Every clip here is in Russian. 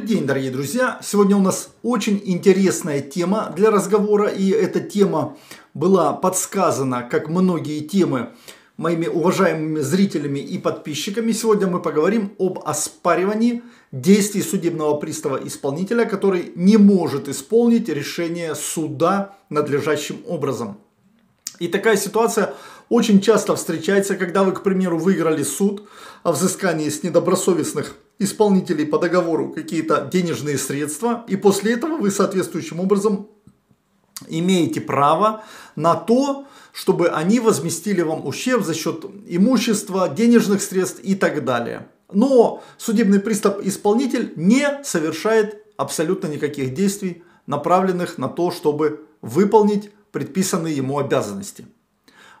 Добрый день, дорогие друзья! Сегодня у нас очень интересная тема для разговора, и эта тема была подсказана, как многие темы, моими уважаемыми зрителями и подписчиками. Сегодня мы поговорим об оспаривании действий судебного пристава-исполнителя, который не может исполнить решение суда надлежащим образом. И такая ситуация очень часто встречается, когда вы, к примеру, выиграли суд о взыскании с недобросовестных исполнителей по договору какие-то денежные средства, и после этого вы соответствующим образом имеете право на то, чтобы они возместили вам ущерб за счет имущества, денежных средств и так далее. Но судебный пристав-исполнитель не совершает абсолютно никаких действий, направленных на то, чтобы выполнить предписанные ему обязанности.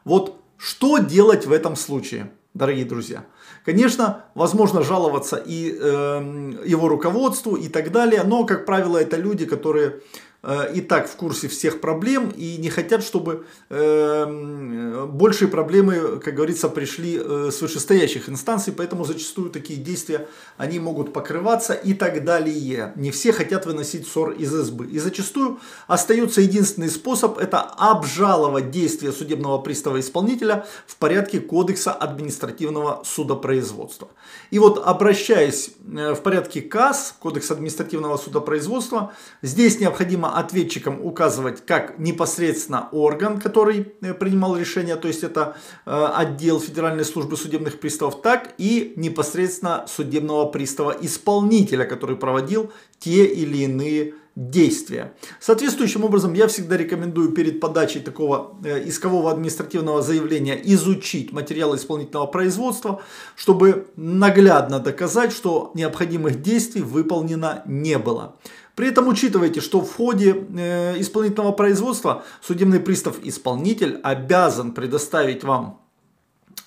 Вот что делать в этом случае? дорогие друзья. Конечно, возможно жаловаться и э, его руководству и так далее, но, как правило, это люди, которые Э, и так в курсе всех проблем и не хотят, чтобы эм, большие проблемы, как говорится, пришли э, с вышестоящих инстанций, поэтому зачастую такие действия, они могут покрываться и так далее. Не все хотят выносить ссор из избы. И зачастую остается единственный способ, это обжаловать действия судебного пристава-исполнителя в порядке Кодекса административного судопроизводства. И вот обращаясь э, в порядке КАС, Кодекс административного судопроизводства, здесь необходимо ответчикам указывать как непосредственно орган, который э, принимал решение, то есть это э, отдел Федеральной службы судебных приставов, так и непосредственно судебного пристава-исполнителя, который проводил те или иные действия. Соответствующим образом я всегда рекомендую перед подачей такого э, искового административного заявления изучить материалы исполнительного производства, чтобы наглядно доказать, что необходимых действий выполнено не было. При этом учитывайте, что в ходе э, исполнительного производства судебный пристав-исполнитель обязан предоставить вам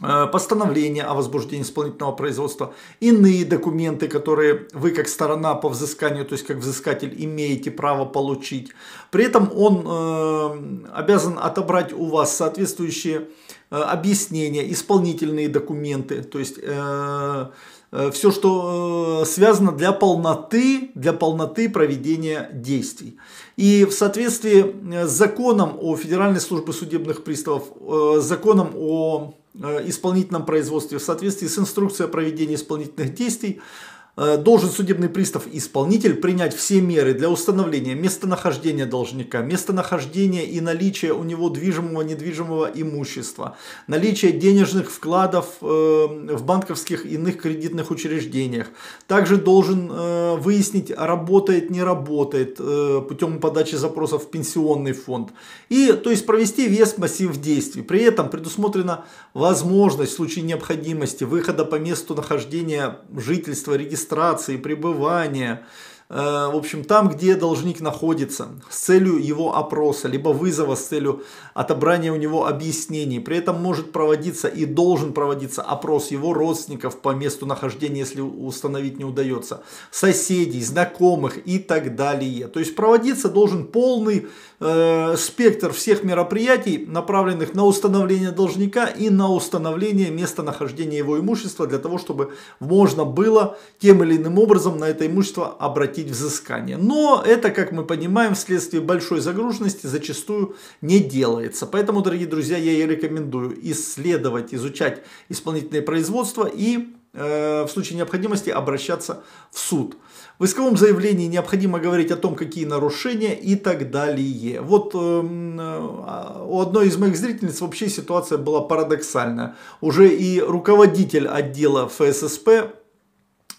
э, постановление о возбуждении исполнительного производства, иные документы, которые вы как сторона по взысканию, то есть как взыскатель имеете право получить. При этом он э, обязан отобрать у вас соответствующие Э, объяснения, исполнительные документы, то есть э, э, все, что связано для полноты, для полноты проведения действий. И в соответствии с законом о Федеральной службе судебных приставов, законом о исполнительном производстве, в соответствии с инструкцией о проведении исполнительных действий, Э, должен судебный пристав-исполнитель принять все меры для установления местонахождения должника, местонахождения и наличия у него движимого недвижимого имущества, наличия денежных вкладов э, в банковских иных кредитных учреждениях. Также должен э, выяснить, работает, не работает путем подачи запросов в пенсионный фонд. И, то есть, провести весь массив действий. При этом предусмотрена возможность в случае необходимости выхода по месту нахождения жительства, регистрации регистрации, пребывания, Э, в общем, там, где должник находится, с целью его опроса, либо вызова с целью отобрания у него объяснений. При этом может проводиться и должен проводиться опрос его родственников по месту нахождения, если установить не удается, соседей, знакомых и так далее. То есть проводиться должен полный э, спектр всех мероприятий, направленных на установление должника и на установление места нахождения его имущества, для того, чтобы можно было тем или иным образом на это имущество обратить платить взыскание. Но это, как мы понимаем, вследствие большой загруженности зачастую не делается. Поэтому, дорогие друзья, я и рекомендую исследовать, изучать исполнительное производство и э, в случае необходимости обращаться в суд. В исковом заявлении необходимо говорить о том, какие нарушения и так далее. Вот э, э, у одной из моих зрительниц вообще ситуация была парадоксальная. Уже и руководитель отдела ФССП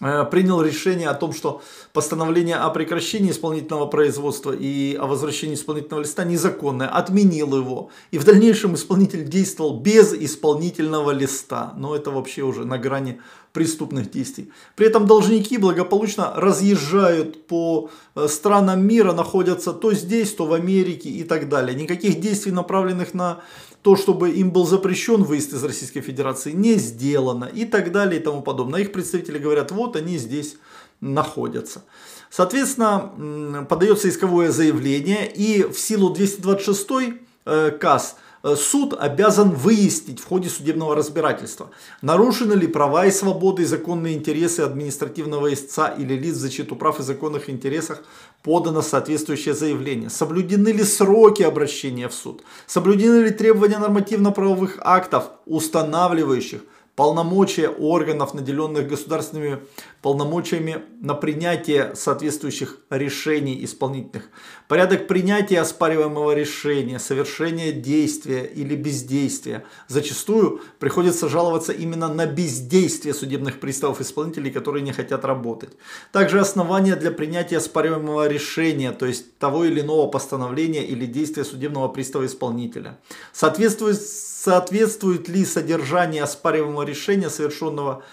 Э, принял решение о том, что постановление о прекращении исполнительного производства и о возвращении исполнительного листа незаконное, отменил его. И в дальнейшем исполнитель действовал без исполнительного листа. Но это вообще уже на грани преступных действий. При этом должники благополучно разъезжают по э, странам мира, находятся то здесь, то в Америке и так далее. Никаких действий, направленных на то, чтобы им был запрещен выезд из Российской Федерации, не сделано и так далее и тому подобное. Их представители говорят, вот вот они здесь находятся. Соответственно, подается исковое заявление и в силу 226 э, КАС э, суд обязан выяснить в ходе судебного разбирательства, нарушены ли права и свободы и законные интересы административного истца или лиц в защиту прав и законных интересах подано соответствующее заявление, соблюдены ли сроки обращения в суд, соблюдены ли требования нормативно-правовых актов, устанавливающих полномочия органов, наделенных государственными полномочиями на принятие соответствующих решений исполнительных, порядок принятия оспариваемого решения, совершение действия или бездействия. Зачастую приходится жаловаться именно на бездействие судебных приставов исполнителей, которые не хотят работать. Также основания для принятия оспариваемого решения, то есть того или иного постановления или действия судебного пристава исполнителя. Соответствует соответствует ли содержание оспариваемого решения, совершенного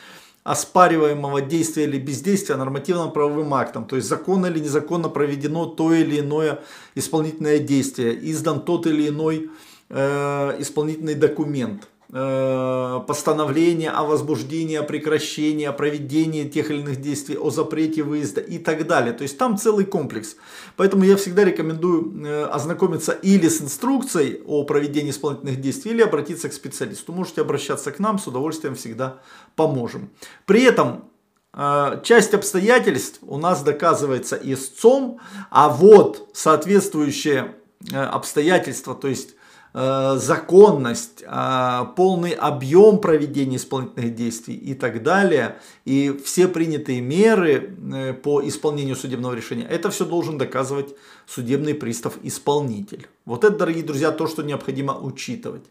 оспариваемого действия или бездействия нормативным правовым актом, то есть законно или незаконно проведено то или иное исполнительное действие, издан тот или иной э, исполнительный документ. Э, постановление о возбуждении, о прекращении, о проведении тех или иных действий, о запрете выезда и так далее. То есть там целый комплекс. Поэтому я всегда рекомендую э, ознакомиться или с инструкцией о проведении исполнительных действий, или обратиться к специалисту. Можете обращаться к нам, с удовольствием всегда поможем. При этом э, часть обстоятельств у нас доказывается истцом, а вот соответствующие обстоятельства, то есть Э, законность, э, полный объем проведения исполнительных действий и так далее, и все принятые меры э, по исполнению судебного решения, это все должен доказывать судебный пристав-исполнитель. Вот это, дорогие друзья, то, что необходимо учитывать.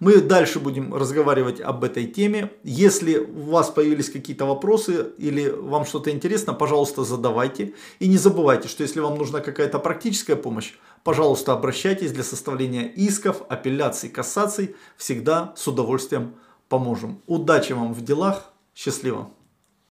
Мы дальше будем разговаривать об этой теме. Если у вас появились какие-то вопросы или вам что-то интересно, пожалуйста, задавайте. И не забывайте, что если вам нужна какая-то практическая помощь, Пожалуйста, обращайтесь для составления исков, апелляций, кассаций. Всегда с удовольствием поможем. Удачи вам в делах. Счастливо.